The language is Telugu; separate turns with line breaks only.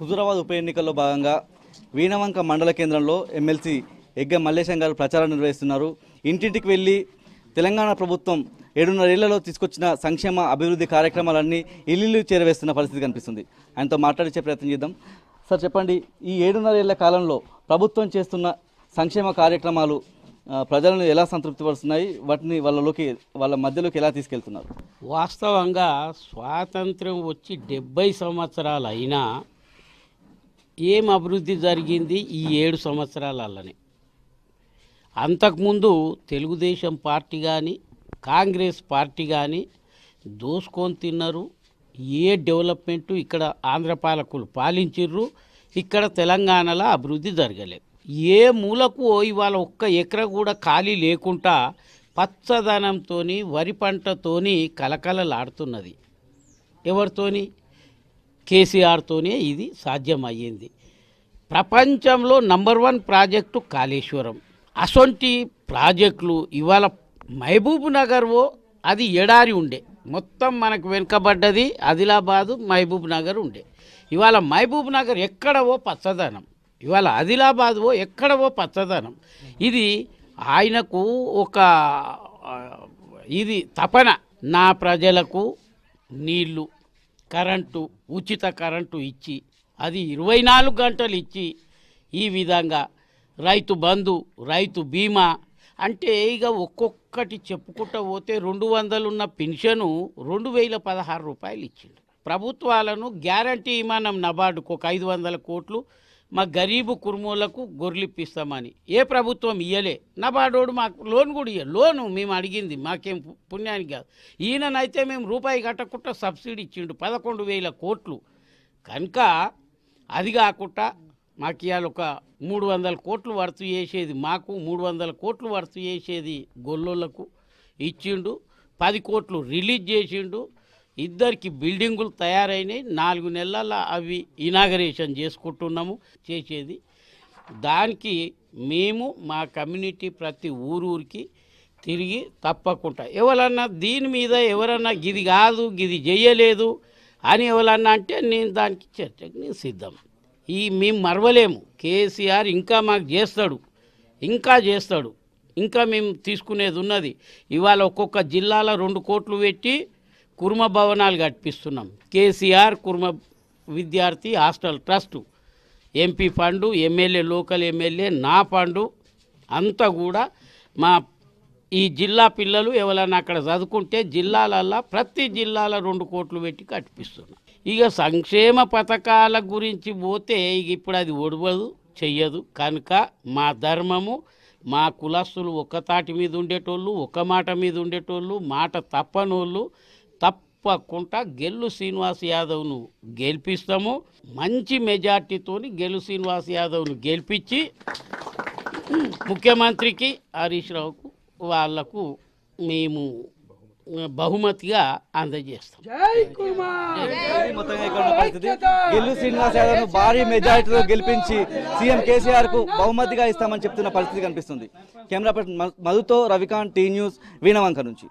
హుజురాబాద్ ఉప ఎన్నికల్లో భాగంగా వీణవంక మండల కేంద్రంలో ఎమ్మెల్సీ ఎగ్గ మల్లేశం గారు ప్రచారం నిర్వహిస్తున్నారు ఇంటింటికి వెళ్ళి తెలంగాణ ప్రభుత్వం ఏడున్నరేళ్లలో తీసుకొచ్చిన సంక్షేమ అభివృద్ధి కార్యక్రమాలన్నీ ఇల్లు చేరవేస్తున్న పరిస్థితి కనిపిస్తుంది ఆయనతో మాట్లాడించే ప్రయత్నం చేద్దాం సార్ చెప్పండి ఈ ఏడున్నరేళ్ల కాలంలో ప్రభుత్వం చేస్తున్న సంక్షేమ కార్యక్రమాలు ప్రజలను ఎలా సంతృప్తిపరుస్తున్నాయి వాటిని వాళ్ళలోకి వాళ్ళ మధ్యలోకి ఎలా తీసుకెళ్తున్నారు
వాస్తవంగా స్వాతంత్రం వచ్చి డెబ్బై సంవత్సరాలు అయినా ఏం అభివృద్ధి జరిగింది ఈ ఏడు సంవత్సరాలనే అంతకుముందు తెలుగుదేశం పార్టీ కానీ కాంగ్రెస్ పార్టీ కానీ దోసుకొని తిన్నారు ఏ డెవలప్మెంటు ఇక్కడ ఆంధ్ర పాలకులు పాలించిర్రు ఇక్కడ తెలంగాణలో అభివృద్ధి జరగలేదు ఏ మూలకు ఇవాళ ఒక్క ఎకర కూడా ఖాళీ లేకుండా పచ్చదనంతో వరి పంటతోని కలకలలాడుతున్నది ఎవరితోని కేసీఆర్తోనే ఇది సాధ్యమయ్యింది ప్రపంచంలో నంబర్ వన్ ప్రాజెక్టు కాళేశ్వరం అసొంటి ప్రాజెక్టులు ఇవాళ మహబూబ్ ఓ అది ఎడారి ఉండే మొత్తం మనకు వెనుకబడ్డది ఆదిలాబాదు మహబూబ్ నగర్ ఉండే ఇవాళ మహబూబ్ నగర్ ఎక్కడవో పచ్చదనం ఇవాళ ఆదిలాబాద్వో ఎక్కడవో పచ్చదనం ఇది ఆయనకు ఒక ఇది తపన నా ప్రజలకు నీళ్ళు కరెంటు ఉచిత కరెంటు ఇచ్చి అది ఇరవై నాలుగు గంటలు ఇచ్చి ఈ విధంగా రైతు బంధు రైతు బీమా అంటే ఇక ఒక్కొక్కటి చెప్పుకుంటూ పోతే రెండు వందలున్న పెన్షను రెండు వేల పదహారు రూపాయలు ఇచ్చిండు ప్రభుత్వాలను గ్యారంటీ ఇమానం నబార్డుకు ఒక ఐదు వందల కోట్లు మా గరీబు కుర్మూలకు గొర్రెలిప్పిస్తామని ఏ ప్రభుత్వం ఇయ్యలే నా బాడోడు మాకు లోన్ కూడా ఇయ్య లోను మేము అడిగింది మాకేం పుణ్యానికి కాదు ఈయననైతే మేము రూపాయి కట్టకుండా సబ్సిడీ ఇచ్చిండు పదకొండు వేల కోట్లు కనుక అది కాకుండా మాకు ఇవాళ ఒక మూడు వందల కోట్లు వర్తు చేసేది మాకు మూడు వందల కోట్లు వర్తు చేసేది గొల్లోళ్లకు ఇచ్చిండు పది కోట్లు రిలీజ్ చేసిండు ఇద్దరికి బిల్డింగులు తయారైనాయి నాలుగు నెలల అవి ఇనాగరేషన్ చేసుకుంటున్నాము చేసేది దానికి మేము మా కమ్యూనిటీ ప్రతి ఊరూరికి తిరిగి తప్పకుండా ఎవరన్నా దీని మీద ఎవరన్నా గిది కాదు గిది చేయలేదు అని ఎవరన్నా అంటే నేను దానికి చర్చకు నేను సిద్ధం ఈ మేము మరవలేము కేసీఆర్ ఇంకా మాకు చేస్తాడు ఇంకా చేస్తాడు ఇంకా మేము తీసుకునేది ఉన్నది ఇవాళ ఒక్కొక్క జిల్లాలో రెండు కోట్లు పెట్టి కుర్మ భవనాలు కట్టిస్తున్నాం కేసీఆర్ కుర్మ విద్యార్థి hostel trust MP fund MLA local MLA నా ఫండు అంతా కూడా మా ఈ జిల్లా పిల్లలు ఎవరైనా అక్కడ చదువుకుంటే జిల్లాలల్లా ప్రతి జిల్లాల రెండు కోట్లు పెట్టి కట్టిస్తున్నాం ఇక సంక్షేమ పథకాల గురించి పోతే ఇక ఇప్పుడు అది ఒడవదు చెయ్యదు కనుక మా ధర్మము మా కులస్తులు ఒక్క తాటి మీద ఉండేటోళ్ళు ఒక్క మాట మీద ఉండేటోళ్ళు మాట తప్పనోళ్ళు తప్పకుండా గెల్లు శ్రీనివాస్ యాదవ్ను గెలిపిస్తాము మంచి మెజార్టీతోని గెల్లు శ్రీనివాస్ యాదవ్ను గెలిపించి ముఖ్యమంత్రికి హరీష్ రావుకు వాళ్లకు మేము బహుమతిగా అందజేస్తాం
శ్రీనివాస్ యాదవ్ భారీ
మెజారిటీతో గెలిపించి సీఎం కేసీఆర్ కు బహుమతిగా
ఇస్తామని చెప్తున్న పరిస్థితి కనిపిస్తుంది కెమెరా పర్సన్ మధుతో రవికాంత్ టీ న్యూస్ వీణవంక నుంచి